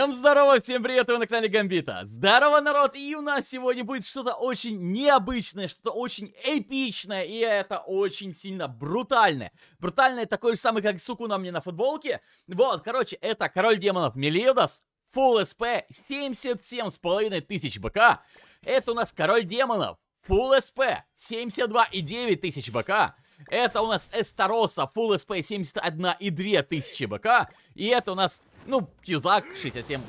Всем здорово, всем привет, вы на канале Гамбита. Здорово, народ, и у нас сегодня будет что-то очень необычное, что-то очень эпичное, и это очень сильно брутальное. Брутальное такое же самое, как суку на мне на футболке. Вот, короче, это король демонов Мелиодас, Full SP, 77 с половиной тысяч БК. Это у нас король демонов, Full SP, 72 и 9 тысяч БК. Это у нас Эстароса, Full SP 71 и 2 тысячи БК. И это у нас ну, Тизак 67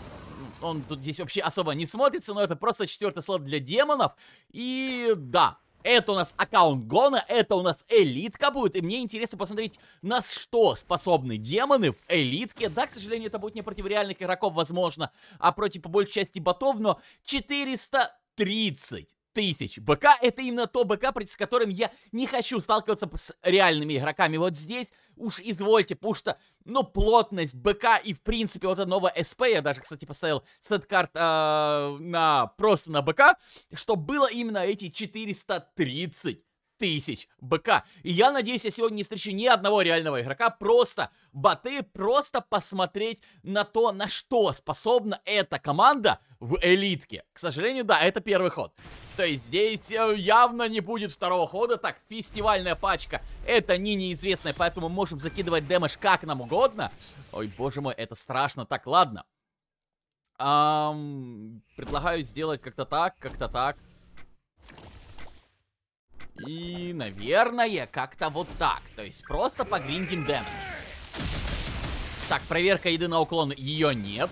он тут здесь вообще особо не смотрится, но это просто четвертый слот для демонов. И да, это у нас аккаунт Гона, это у нас элитка будет, и мне интересно посмотреть, на что способны демоны в элитке. Да, к сожалению, это будет не против реальных игроков, возможно, а против по большей части ботов, но 430 тысяч. БК это именно то БК, с которым я не хочу сталкиваться с реальными игроками вот здесь уж извольте, потому что, ну, плотность БК и, в принципе, вот этого СП, я даже, кстати, поставил сет-карт э, на, просто на БК, что было именно эти 430 тысяч БК. И я надеюсь, я сегодня не встречу ни одного реального игрока, просто баты, просто посмотреть на то, на что способна эта команда – в элитке. К сожалению, да, это первый ход. То есть здесь э, явно не будет второго хода. Так, фестивальная пачка. Это не неизвестная, поэтому можем закидывать дэмэдж как нам угодно. Ой, боже мой, это страшно. Так, ладно. Эм, предлагаю сделать как-то так, как-то так. И, наверное, как-то вот так. То есть просто погриндим дэмэдж. Так, проверка еды на уклон. Ее нет. Нет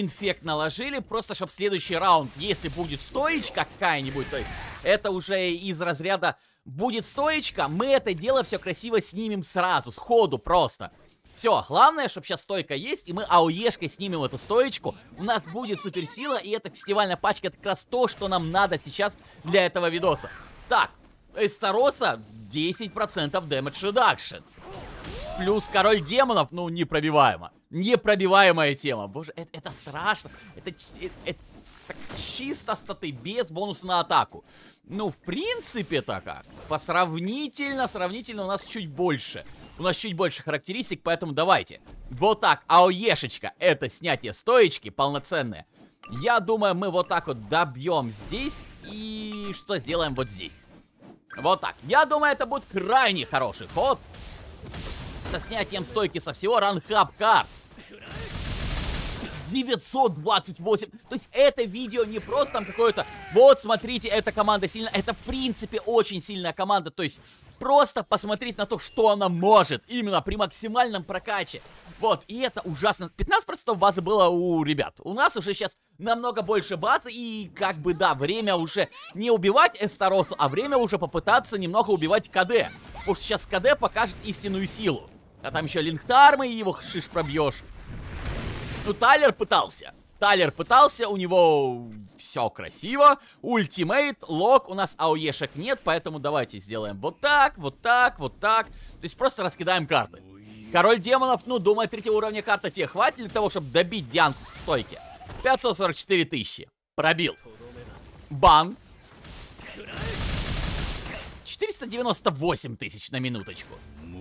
инфект наложили, просто чтобы следующий раунд, если будет стоечка какая-нибудь, то есть это уже из разряда будет стоечка, мы это дело все красиво снимем сразу, сходу просто. Все, главное, чтобы сейчас стойка есть, и мы ауешкой снимем эту стоечку. У нас будет суперсила, и эта фестивальная пачка это как раз то, что нам надо сейчас для этого видоса. Так, Эстароса 10% damage reduction. Плюс король демонов, ну, непробиваемо непробиваемая тема. Боже, это, это страшно. Это, э, это, это чисто статы, без бонуса на атаку. Ну, в принципе так, как. По сравнительно, сравнительно у нас чуть больше. У нас чуть больше характеристик, поэтому давайте. Вот так, АОЕшечка, это снятие стоечки полноценное. Я думаю, мы вот так вот добьем здесь и что сделаем вот здесь. Вот так. Я думаю, это будет крайне хороший ход. Со снятием стойки со всего ранхаб карт. 928. То есть это видео не просто там какое-то... Вот, смотрите, эта команда сильно... Это, в принципе, очень сильная команда. То есть просто посмотреть на то, что она может. Именно при максимальном прокаче. Вот, и это ужасно. 15% базы было у ребят. У нас уже сейчас намного больше базы. И как бы, да, время уже не убивать Эстаросу, а время уже попытаться немного убивать КД. Потому что сейчас КД покажет истинную силу. А там еще линктармы и его шиш пробьешь. Ну, Тайлер пытался. Тайлер пытался, у него все красиво. Ультимейт, лог, у нас ауешек нет, поэтому давайте сделаем вот так, вот так, вот так. То есть просто раскидаем карты. Король демонов, ну, думаю, третьего уровня карта тебе хватит для того, чтобы добить Дианку в стойке. 544 тысячи. Пробил. Бан. 498 тысяч на минуточку.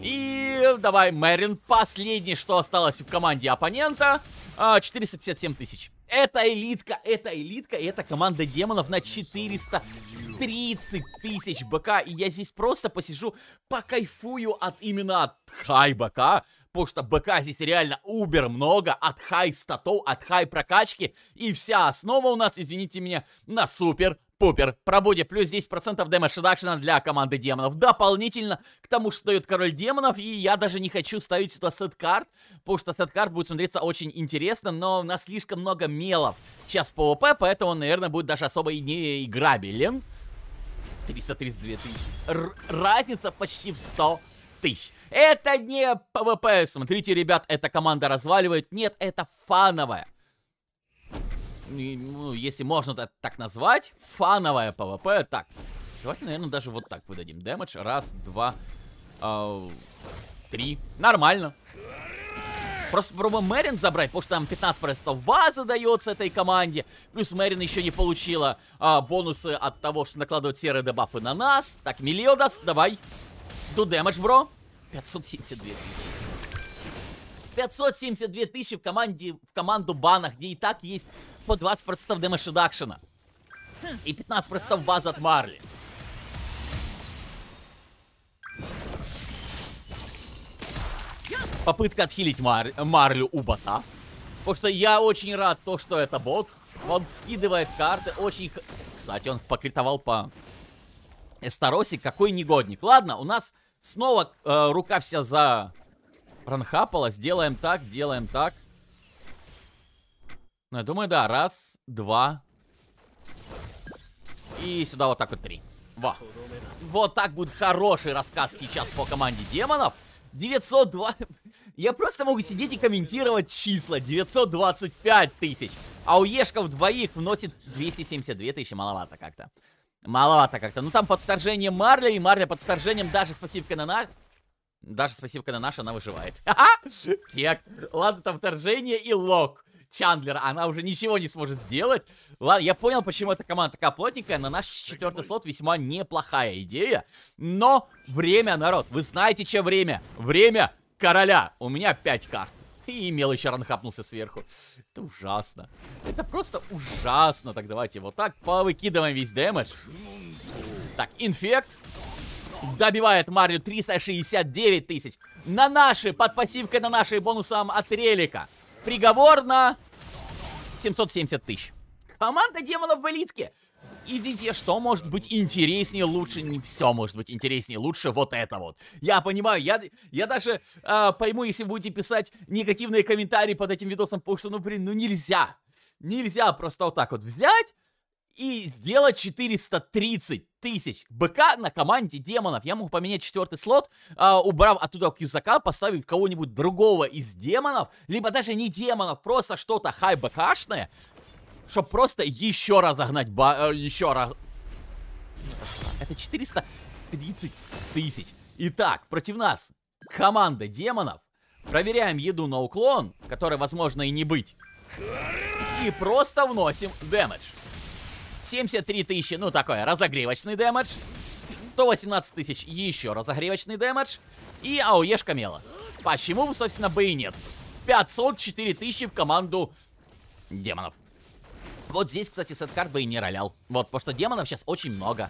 И давай, Мэрин, последний, что осталось в команде оппонента. 457 а, тысяч. Это элитка, это элитка, это команда демонов на 430 тысяч БК. И я здесь просто посижу, покайфую от именно от хай БК. Потому что БК здесь реально убер много от хай статов, от хай прокачки. И вся основа у нас, извините меня, на супер Супер. Пробуди плюс 10% дэмэдж редакшена для команды демонов. Дополнительно к тому, что дает король демонов. И я даже не хочу ставить сюда сет-карт, потому что сет-карт будет смотреться очень интересно, но у нас слишком много мелов сейчас в ПВП, поэтому он, наверное, будет даже особо и не играбелен. 332 тысячи. разница почти в 100 тысяч. Это не ПВП, смотрите, ребят, эта команда разваливает. Нет, это фановая ну, если можно так назвать, фановая ПВП. Так, давайте, наверное, даже вот так выдадим. Дэмэдж. Раз, два, э, три. Нормально. Просто попробуем Мэрин забрать, потому что там 15% базы дается этой команде. Плюс Мэрин еще не получила а, бонусы от того, что накладывают серые дебафы на нас. Так, Мильо даст, давай. Ду дэмэдж, бро. 572 тысячи. 572 тысячи в, команде, в команду банах, где и так есть по 20% дэмэдж редакшена. И 15% базы от Марли. Попытка отхилить Мар Марлю у бота. Потому что я очень рад то, что это бот. Он скидывает карты, очень... Кстати, он покритовал по Эстаросе, какой негодник. Ладно, у нас снова э, рука вся за... Ранхапала, сделаем так, делаем так. Ну, я думаю, да. Раз, два. И сюда вот так вот три. Во. Вот так будет хороший рассказ сейчас по команде демонов. 902... Я просто могу сидеть и комментировать числа. 925 тысяч. А у Ешков двоих вносит 272 тысячи. Маловато как-то. Маловато как-то. Ну там под вторжением Марля, и Марля под вторжением даже с пассивкой на наш... Даже с пассивкой на наш она выживает. Ха-ха! Ладно, там вторжение и лог. Чандлера, она уже ничего не сможет сделать. Ладно, я понял, почему эта команда такая плотненькая. На наш четвертый слот весьма неплохая идея. Но время, народ, вы знаете, чем время? Время короля. У меня 5 карт. И мелочь ранхапнулся сверху. Это ужасно. Это просто ужасно. Так, давайте вот так повыкидываем весь дэмэдж. Так, инфект. Добивает Марио 369 тысяч. На наши, под пассивкой на наши бонусом от релика. Приговор на 770 тысяч. Команда демонов в элитке. Идите, что может быть интереснее, лучше, не все может быть интереснее, лучше вот это вот. Я понимаю, я, я даже э, пойму, если будете писать негативные комментарии под этим видосом, потому что, ну блин, ну нельзя. Нельзя просто вот так вот взять и сделать 430 тысяч БК на команде демонов. Я мог поменять четвертый слот, э, убрав оттуда кьюзака, поставить кого-нибудь другого из демонов, либо даже не демонов, просто что-то хай БКшное, чтобы просто еще разогнать, ба э, еще раз... Это 430 тысяч. Итак, против нас команда демонов. Проверяем еду на уклон, который, возможно, и не быть. И просто вносим дэмэдж. 73 тысячи, ну такое, разогревочный дэмэдж. 118 тысяч, еще разогревочный дэмэдж. И АОЕшка мела. Почему бы, собственно, бы и нет. 504 тысячи в команду демонов. Вот здесь, кстати, сет-карт бы и не ролял. Вот, потому что демонов сейчас очень много.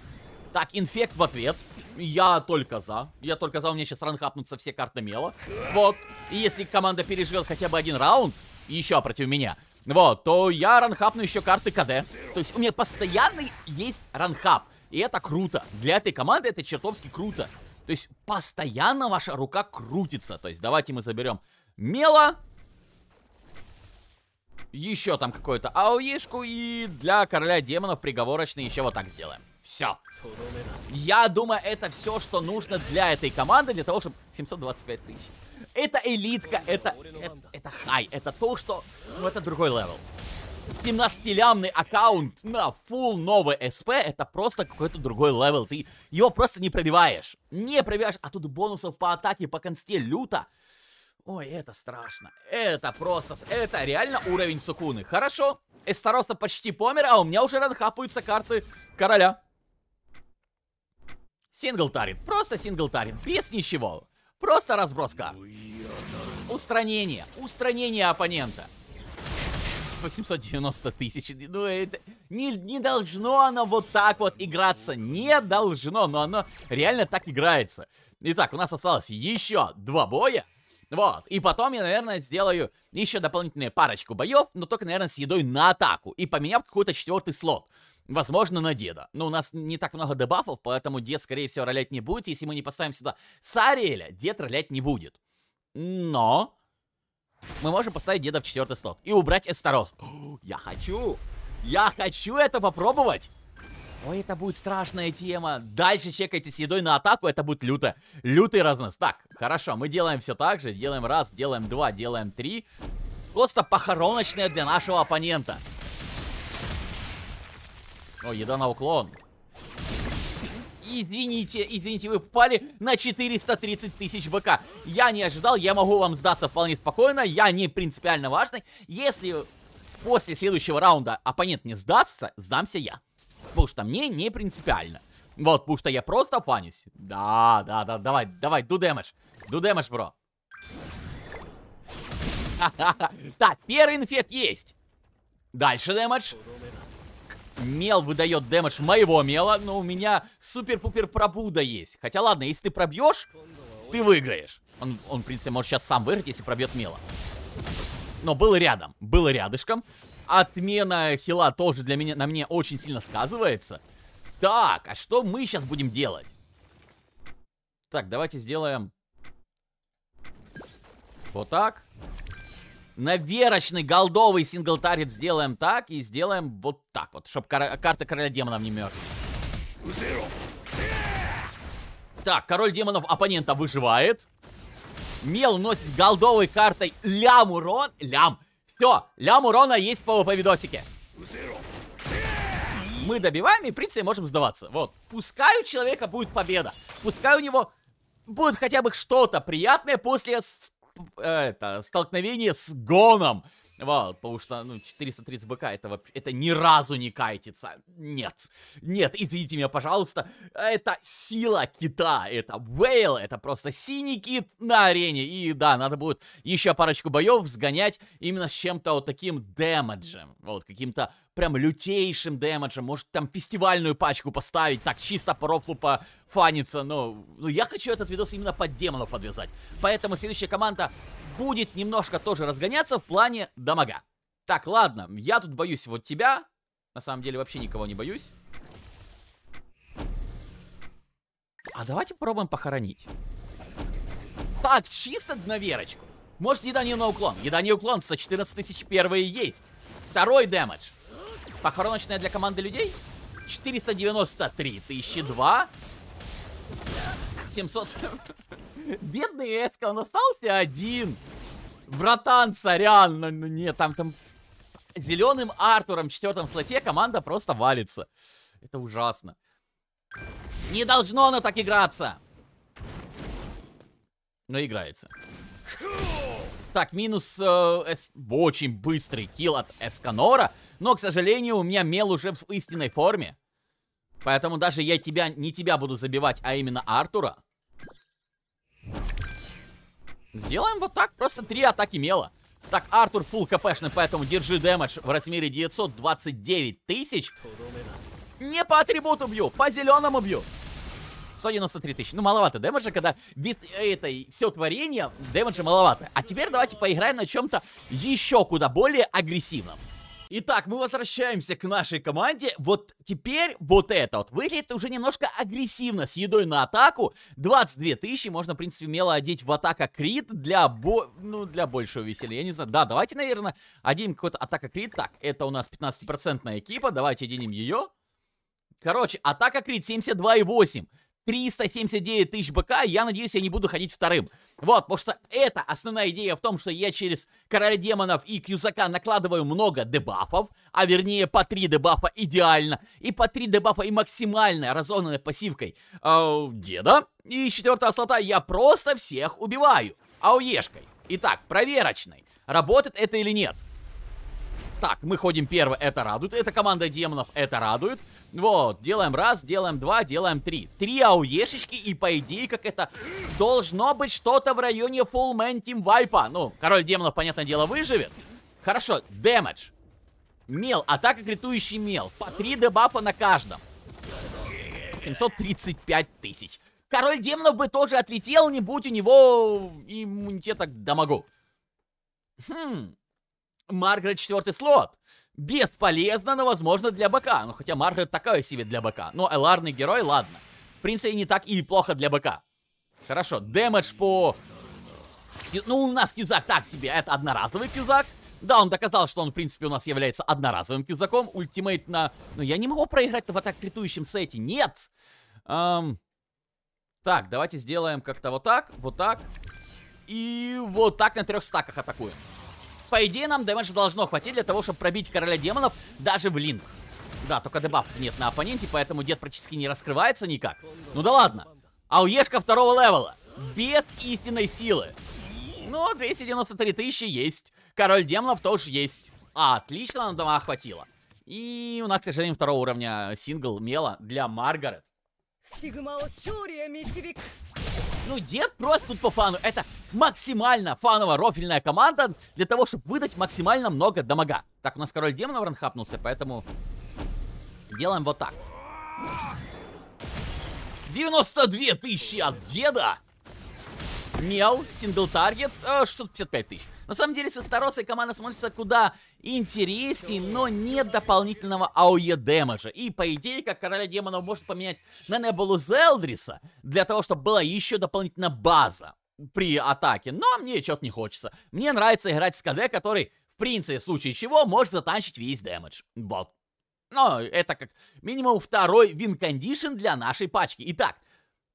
Так, инфект в ответ. Я только за. Я только за. У меня сейчас ранхапнутся все карты мела. Вот. И если команда переживет хотя бы один раунд, еще против меня, вот, то я ранхапну еще карты КД. То есть у меня постоянно есть ранхап. И это круто. Для этой команды это чертовски круто. То есть постоянно ваша рука крутится. То есть давайте мы заберем Мела. Еще там какую-то ауешку. И для короля демонов приговорочный еще вот так сделаем. Все. Я думаю, это все, что нужно для этой команды, для того, чтобы... 725 тысяч. Это элитка, это, это, это хай, это то, что... Ну, это другой левел. 17-лямный аккаунт на full новый СП, это просто какой-то другой левел, ты его просто не пробиваешь, не пробиваешь, а тут бонусов по атаке, по консте люто. Ой, это страшно, это просто, это реально уровень Сукуны. Хорошо, Эстароста почти помер, а у меня уже ранхапаются карты короля. Сингл Синглтарин, просто сингл синглтарин, без ничего. Просто разброс карт. Устранение. Устранение оппонента. 890 тысяч. Ну, это... Не, не должно оно вот так вот играться. Не должно, но оно реально так играется. Итак, у нас осталось еще два боя. Вот, и потом я, наверное, сделаю еще дополнительную парочку боев, но только, наверное, с едой на атаку. И поменяв какой-то четвертый слот. Возможно, на деда. Но у нас не так много дебафов, поэтому дед, скорее всего, ролять не будет. Если мы не поставим сюда Сариэля, дед ролять не будет. Но мы можем поставить деда в четвертый слот и убрать Эстарос. я хочу! Я хочу это попробовать! Ой, это будет страшная тема. Дальше чекайте с едой на атаку, это будет люто. Лютый разнос. Так, хорошо, мы делаем все так же. Делаем раз, делаем два, делаем три. Просто похороночная для нашего оппонента. О, еда на уклон. Извините, извините, вы попали на 430 тысяч БК. Я не ожидал, я могу вам сдаться вполне спокойно, я не принципиально важный. Если после следующего раунда оппонент не сдастся, сдамся я. Потому что мне не принципиально. Вот, потому что я просто панюсь. Да, да, да, давай, давай, Ду damage. Ду damage, бро. Так, первый инфет есть. Дальше дэмэдж мел выдает дэмэдж моего мела, но у меня супер-пупер пробуда есть. Хотя ладно, если ты пробьешь, ты выиграешь. Он, он, в принципе, может сейчас сам выиграть, если пробьет мела. Но был рядом, был рядышком. Отмена хила тоже для меня, на мне очень сильно сказывается. Так, а что мы сейчас будем делать? Так, давайте сделаем... Вот так наверочный голдовый синглтарет сделаем так и сделаем вот так вот, чтобы кар карта короля демонов не мерзла. Так, король демонов оппонента выживает. Мел носит голдовой картой лям урон. Лям. Все, лям урона есть по, по видосике. Мы добиваем и, в принципе, можем сдаваться. Вот. Пускай у человека будет победа. Пускай у него будет хотя бы что-то приятное после это, столкновение с гоном. Вот, потому что, ну, 430 бк это, вообще это ни разу не кайтится. Нет. Нет, извините меня, пожалуйста. Это сила кита. Это Вейл. Это просто синий кит на арене. И да, надо будет еще парочку боев сгонять именно с чем-то вот таким дэмэджем. Вот, каким-то прям лютейшим демеджем, может там фестивальную пачку поставить, так чисто по рофлу пофаниться, но, но я хочу этот видос именно под демона подвязать. Поэтому следующая команда будет немножко тоже разгоняться в плане дамага. Так, ладно, я тут боюсь вот тебя, на самом деле вообще никого не боюсь. А давайте попробуем похоронить. Так, чисто на верочку. Может, еда не на уклон. Еда не уклон, со 14 тысяч первые есть. Второй дэмэдж. Похороночная для команды людей? 493 тысячи, 2. 700. Бедный Эска, он остался один. Братан, сорян, ну, ну нет, там, там... Зеленым Артуром в четвертом слоте команда просто валится. Это ужасно. Не должно оно так играться. Но играется. Так, минус э, эс... очень быстрый килл от Эсканора, но, к сожалению, у меня мел уже в истинной форме. Поэтому даже я тебя, не тебя буду забивать, а именно Артура. Сделаем вот так, просто три атаки мела. Так, Артур фул кпшный, поэтому держи дэмэдж в размере 929 тысяч. Не по атрибуту бью, по зеленому бью. 193 тысячи. Ну, маловато дэмэджа, когда без этой все творения дэмэджа маловато. А теперь давайте поиграем на чем-то еще куда более агрессивном. Итак, мы возвращаемся к нашей команде. Вот теперь вот это вот. Выглядит уже немножко агрессивно с едой на атаку. 22 тысячи можно, в принципе, мело одеть в атака крит для, бо... ну, для большего веселья. Я не знаю. Да, давайте, наверное, оденем какой-то атака крит. Так, это у нас 15% экипа. Давайте оденем ее. Короче, атака крит 72,8. 379 тысяч БК, я надеюсь, я не буду ходить вторым. Вот, потому что это основная идея в том, что я через Короля Демонов и Кьюзака накладываю много дебафов, а вернее по 3 дебафа идеально, и по 3 дебафа и максимально разогнанной пассивкой э, деда, и 4 слота я просто всех убиваю, ауешкой. Итак, проверочный, работает это или нет. Так, мы ходим первое, это радует. Это команда демонов, это радует. Вот, делаем раз, делаем два, делаем три. Три ауешечки, и по идее, как это должно быть что-то в районе Full Man Team Вайпа. Ну, король демонов, понятное дело, выживет. Хорошо, дэмэдж. Мел, атака критующий мел. По три дебафа на каждом. 735 тысяч. Король демонов бы тоже отлетел, не будь у него иммунитета к дамагу. Хм, Маргарет четвертый слот. Бесполезно, но возможно для БК. Ну, хотя Маргарет такая себе для БК. Но эларный герой, ладно. В принципе, не так и плохо для БК. Хорошо, дэмэдж по... Ну, у нас кюзак так себе, это одноразовый кюзак. Да, он доказал, что он, в принципе, у нас является одноразовым кюзаком. Ультимейт на... Но ну, я не могу проиграть-то в атак критующем сете, нет! Эм... Так, давайте сделаем как-то вот так, вот так. И вот так на трех стаках атакуем. По идее, нам дэмэджа должно хватить для того, чтобы пробить короля демонов даже в линк. Да, только дебаф нет на оппоненте, поэтому дед практически не раскрывается никак. Ну да ладно. Ауешка второго левела. Без истинной силы. Ну, 293 тысячи есть. Король демонов тоже есть. А, отлично, нам дома хватило. И у нас, к сожалению, второго уровня сингл Мела для Маргарет. Ну, дед просто тут по фану. Это максимально фановая рофельная команда для того, чтобы выдать максимально много дамага. Так, у нас король демонов ранхапнулся, поэтому делаем вот так. 92 тысячи от деда! Мел, сингл таргет, 655 э, тысяч. На самом деле, со Старосой команда смотрится куда интереснее, но нет дополнительного АОЕ демеджа. И, по идее, как короля демонов может поменять на Небулу Зелдриса, для того, чтобы была еще дополнительная база при атаке. Но мне чего то не хочется. Мне нравится играть с КД, который, в принципе, в случае чего, может затанчить весь демедж. Вот. Но это как минимум второй вин кондишн для нашей пачки. Итак,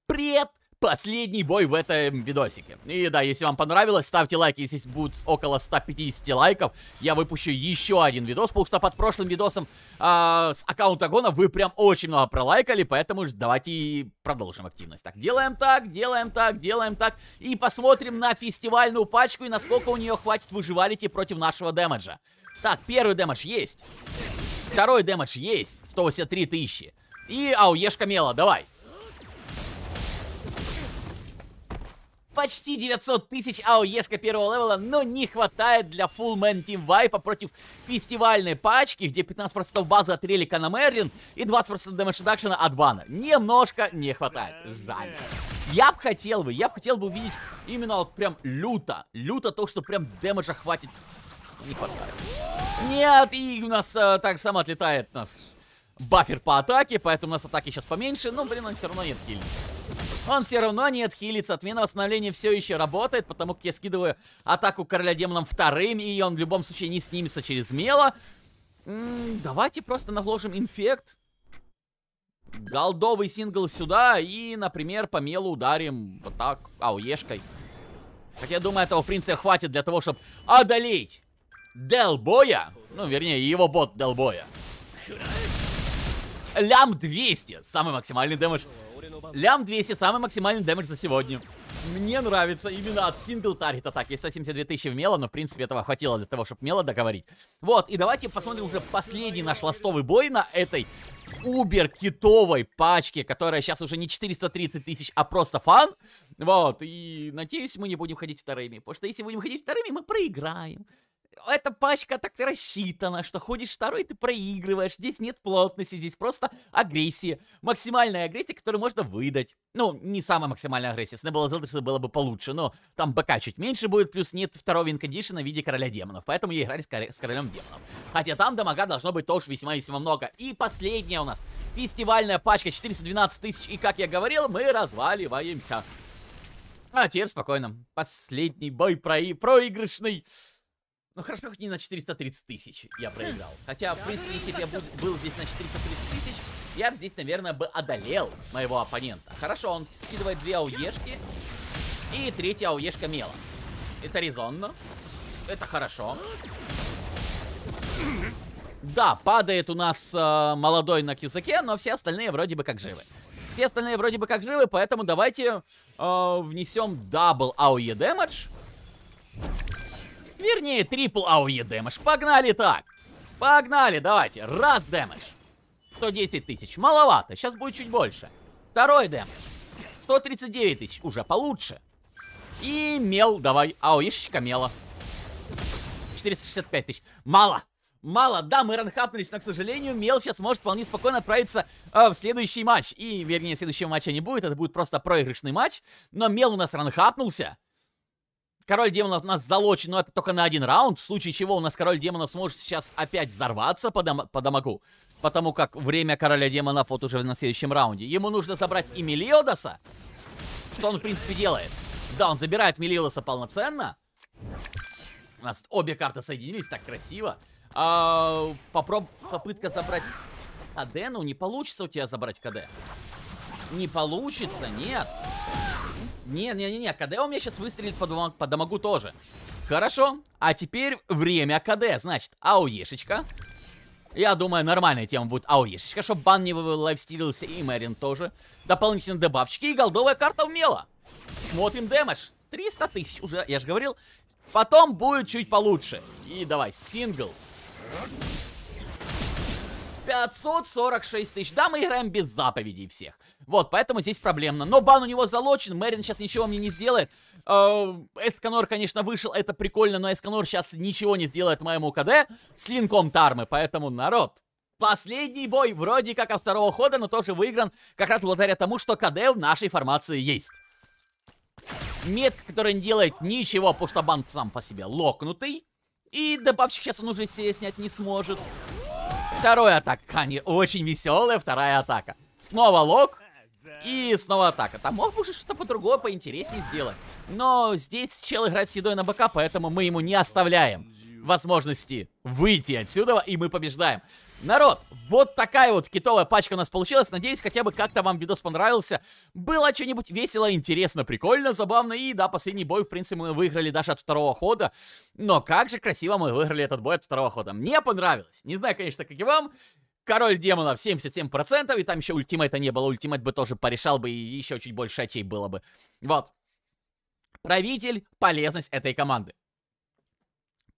привет последний бой в этом видосике. И да, если вам понравилось, ставьте лайки. Если будет около 150 лайков, я выпущу еще один видос, потому что под прошлым видосом э, с аккаунта Гона вы прям очень много пролайкали, поэтому давайте продолжим активность. Так, делаем так, делаем так, делаем так, и посмотрим на фестивальную пачку и насколько у нее хватит выживалити против нашего дэмэджа. Так, первый дэмэдж есть. Второй дэмэдж есть. 183 тысячи. И ауешка мела, давай. почти 900 тысяч АОЕшка первого левела, но не хватает для Full Man Team Vipe против фестивальной пачки, где 15% базы от релика на Мерлин и 20% дэмэдж редакшена от бана. Немножко не хватает. Жаль. Я бы хотел бы, я бы хотел бы увидеть именно вот прям люто. Люто то, что прям дэмэджа хватит. Не хватает. Нет, и у нас э, так само отлетает нас бафер по атаке, поэтому у нас атаки сейчас поменьше, но, блин, он все равно нет кильника он все равно не отхилится. Отмена восстановления все еще работает, потому как я скидываю атаку короля демоном вторым, и он в любом случае не снимется через мело. М -м, давайте просто навложим инфект. Голдовый сингл сюда, и, например, по мелу ударим вот так, ауешкой. Хотя, я думаю, этого принца хватит для того, чтобы одолеть Делбоя. Ну, вернее, его бот Делбоя лям 200. Самый максимальный дэмэдж Лям 200, самый максимальный дэмэдж за сегодня. Мне нравится именно от сингл так. атаки. 172 тысячи в Мела, но в принципе этого хватило для того, чтобы Мела договорить. Вот, и давайте посмотрим уже последний наш ластовый бой на этой убер-китовой пачке, которая сейчас уже не 430 тысяч, а просто фан. Вот, и надеюсь, мы не будем ходить вторыми, потому что если будем ходить вторыми, мы проиграем эта пачка так рассчитана, что ходишь второй, ты проигрываешь. Здесь нет плотности, здесь просто агрессия. Максимальная агрессия, которую можно выдать. Ну, не самая максимальная агрессия. Снэбл Зелдерса было бы получше, но там БК чуть меньше будет, плюс нет второго винкондишена в виде короля демонов. Поэтому я играли с, кор с королем демонов. Хотя там дамага должно быть тоже весьма-весьма много. И последняя у нас фестивальная пачка 412 тысяч. И как я говорил, мы разваливаемся. А теперь спокойно. Последний бой про проигрышный. Ну хорошо, хоть не на 430 тысяч я проиграл. Хм. Хотя, в принципе, если бы я был, здесь на 430 тысяч, я бы здесь, наверное, бы одолел моего оппонента. Хорошо, он скидывает две ауешки и третья ауешка мела. Это резонно. Это хорошо. Да, падает у нас э, молодой на кюзаке, но все остальные вроде бы как живы. Все остальные вроде бы как живы, поэтому давайте э, внесем дабл ауе дэмэдж. Вернее, трипл АОЕ дэмэдж. Погнали так. Погнали, давайте. Раз дэмэдж. 110 тысяч. Маловато. Сейчас будет чуть больше. Второй дэмэдж. 139 тысяч. Уже получше. И мел давай. АОЕшечка мела. 465 тысяч. Мало. Мало, да, мы ранхапнулись, но, к сожалению, Мел сейчас может вполне спокойно отправиться э, в следующий матч. И, вернее, следующего матча не будет, это будет просто проигрышный матч. Но Мел у нас ранхапнулся. Король демонов у нас залочен, но это только на один раунд, в случае чего у нас король демонов сможет сейчас опять взорваться по, дам по дамагу, потому как время короля демонов вот уже на следующем раунде. Ему нужно забрать и Мелиодаса, что он в принципе делает. Да, он забирает Мелиодаса полноценно. У нас обе карты соединились так красиво. А, попроб... Попытка забрать КД, ну не получится у тебя забрать КД. Не получится, нет. Не-не-не, КД у меня сейчас выстрелит по, дам по дамагу тоже. Хорошо, а теперь время КД, значит, АОЕшечка. Я думаю, нормальная тема будет АОЕшечка, чтобы бан не лайфстилился и Мэрин тоже. Дополнительные дебафчики и голдовая карта умела. Смотрим дэмэдж. 300 тысяч уже, я же говорил. Потом будет чуть получше. И давай, сингл. 546 тысяч. Да, мы играем без заповедей всех. Вот, поэтому здесь проблемно. Но бан у него залочен, Мэрин сейчас ничего мне не сделает. Эм, Эсканор, конечно, вышел, это прикольно, но Эсканор сейчас ничего не сделает моему КД с линком Тармы, поэтому, народ, Последний бой вроде как от второго хода, но тоже выигран как раз благодаря тому, что КД в нашей формации есть. Метка, которая не делает ничего, потому что банк сам по себе локнутый. И добавщик сейчас он уже снять не сможет. Вторая атака Кани очень веселая, вторая атака. Снова лок. И снова атака. Там мог бы уже что-то по-другому, поинтереснее сделать. Но здесь чел играет с едой на бока, поэтому мы ему не оставляем возможности выйти отсюда, и мы побеждаем. Народ, вот такая вот китовая пачка у нас получилась. Надеюсь, хотя бы как-то вам видос понравился. Было что-нибудь весело, интересно, прикольно, забавно. И да, последний бой, в принципе, мы выиграли даже от второго хода. Но как же красиво мы выиграли этот бой от второго хода. Мне понравилось. Не знаю, конечно, как и вам. Король демонов 77%, и там еще ультимейта не было, ультимейт бы тоже порешал бы, и еще чуть больше очей было бы. Вот. Правитель, полезность этой команды.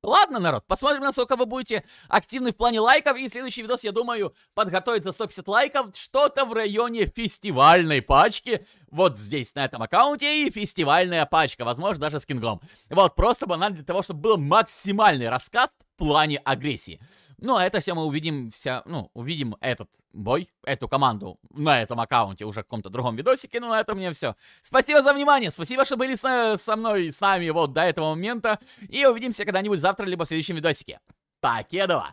Ладно, народ, посмотрим, насколько вы будете активны в плане лайков. И следующий видос, я думаю, подготовит за 150 лайков что-то в районе фестивальной пачки. Вот здесь, на этом аккаунте, и фестивальная пачка, возможно, даже с кингом. Вот, просто банально для того, чтобы был максимальный рассказ в плане агрессии. Ну, а это все мы увидим, вся, ну, увидим этот бой, эту команду на этом аккаунте, уже в каком-то другом видосике, ну, это мне все. Спасибо за внимание, спасибо, что были с, со мной, с нами вот до этого момента, и увидимся когда-нибудь завтра, либо в следующем видосике. Покедова!